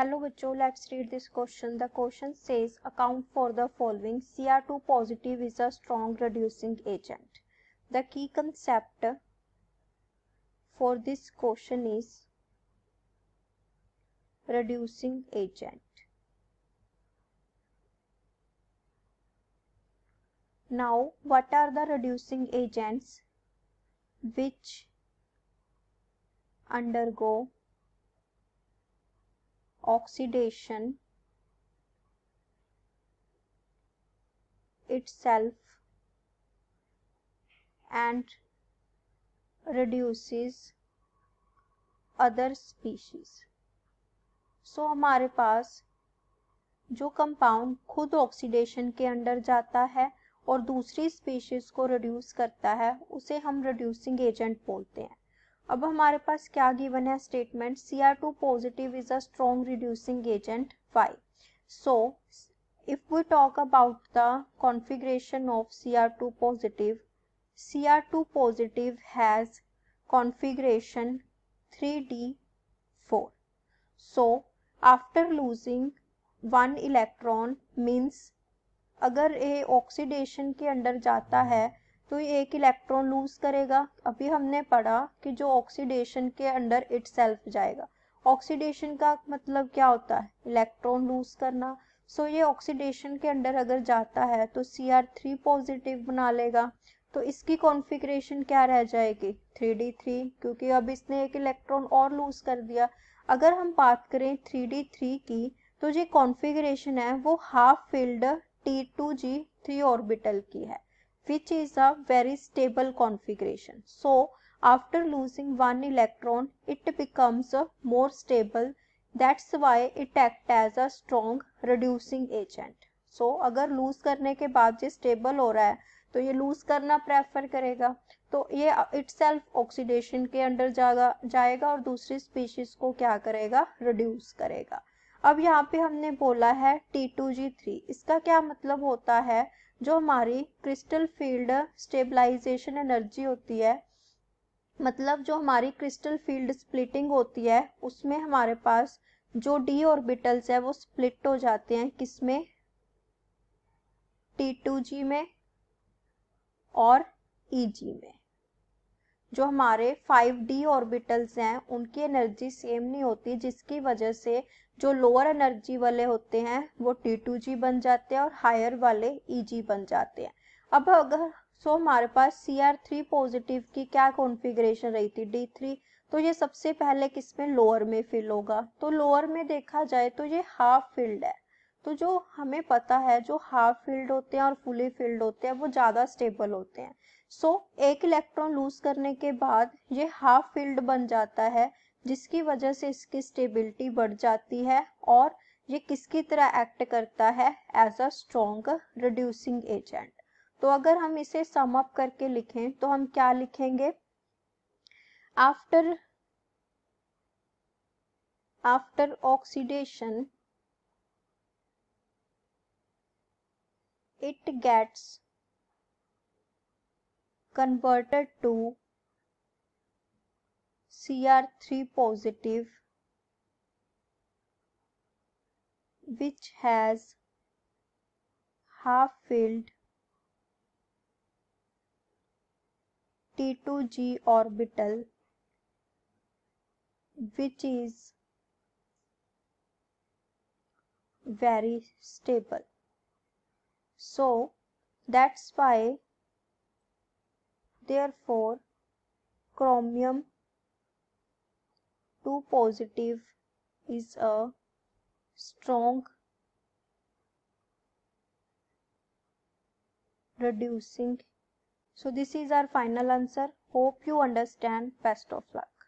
Hello Bacho, let's read this question. The question says account for the following. Cr2 positive is a strong reducing agent. The key concept for this question is reducing agent. Now, what are the reducing agents which undergo oxidation itself and reduces other species. So so, हमारे पास जो compound खुद oxidation के under जाता है और दूसरी species को reduce करता है उसे हम रिड्यूसिंग एजेंट बोलते हैं अब हमारे पास क्या गिवन है statement C R two positive is a strong reducing agent five so if we talk about the configuration of C R two positive C R two positive has configuration three D four so after losing one electron means अगर ये oxidation के under जाता है तो ये एक electron loose करेगा अभी हमने पढ़ा कि जो ऑक्सीडेशन के अंडर इट जाएगा ऑक्सीडेशन का मतलब क्या होता है इलेक्ट्रॉन लूज करना सो so, ये ऑक्सीडेशन के अंडर अगर जाता है तो सी आर थ्री पॉजिटिव बना लेगा तो इसकी कॉन्फ़िगरेशन क्या रह जाएगी थ्री डी थ्री क्योंकि अब इसने एक इलेक्ट्रॉन और लूज कर दिया अगर हम बात करें थ्री डी थ्री की तो जो कॉन्फ़िगरेशन है वो half filled T two G three orbital की है which is a very stable configuration. So, after losing one electron, it becomes more stable. That's why it act as a strong reducing agent. So so, अगर lose करने के बाद ये stable हो रहा है तो ये लूज करना प्रेफर करेगा तो ये इट सेल्फ ऑक्सीडेशन के अंडर जाएगा जाएगा और दूसरी स्पीशीज को क्या करेगा रिड्यूस करेगा अब यहाँ पे हमने बोला है T2G3 इसका क्या मतलब होता है जो हमारी क्रिस्टल फील्ड स्टेबलाइजेशन एनर्जी होती है मतलब जो हमारी क्रिस्टल फील्ड स्प्लिटिंग होती है उसमें हमारे पास जो डी ऑर्बिटल्स है वो स्प्लिट हो जाते हैं किसमें टी टू जी में और ई e जी में जो हमारे 5d ऑर्बिटल्स हैं उनकी एनर्जी सेम नहीं होती जिसकी वजह से जो लोअर एनर्जी वाले होते हैं वो T2G बन जाते हैं और हायर वाले Eg बन जाते हैं अब अगर सो हमारे पास थ्री पॉजिटिव की क्या कॉन्फ़िगरेशन रही थी डी थ्री तो ये सबसे पहले किस में लोअर में फिल होगा तो लोअर में देखा जाए तो ये हाफ फिल्ड है तो जो हमें पता है जो हाफ फील्ड होते हैं और फुली फील्ड होते हैं वो ज़्यादा स्टेबल होते हैं सो so, एक इलेक्ट्रॉन लूज करने के बाद ये हाफ फील्ड बन जाता है जिसकी वजह से इसकी स्टेबिलिटी बढ़ जाती है और ये किसकी तरह एक्ट करता है as a strong reducing agent तो अगर हम इसे सम अप करके लिखें तो हम क्या लिखेंगे after after oxidation it gets converted to Cr3 positive which has half filled T2g orbital which is very stable. So that's why therefore chromium 2 positive is a strong reducing so this is our final answer hope you understand best of luck